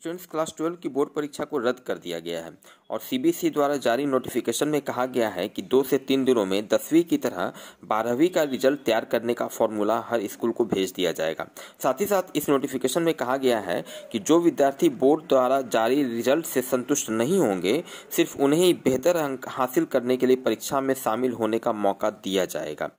students class twelve की board परीक्षा को रद्द कर दिया गया है और सीबीएसई द्वारा जारी नोटिफिकेशन में कहा गया है कि दो से तीन दिनों में दसवीं की तरह बारहवीं का रिजल्ट तैयार करने का फॉर्मूला हर स्कूल को भेज दिया जाएगा साथ ही साथ इस नोटिफिकेशन में कहा गया है कि जो विद्यार्थी बोर्ड द्वारा जारी रिजल्ट से संतुष्ट नहीं होंगे सिर्फ उन्हें बेहतर अंक हासिल करने के लिए परीक्षा में शामिल होने का मौका दिया जाएगा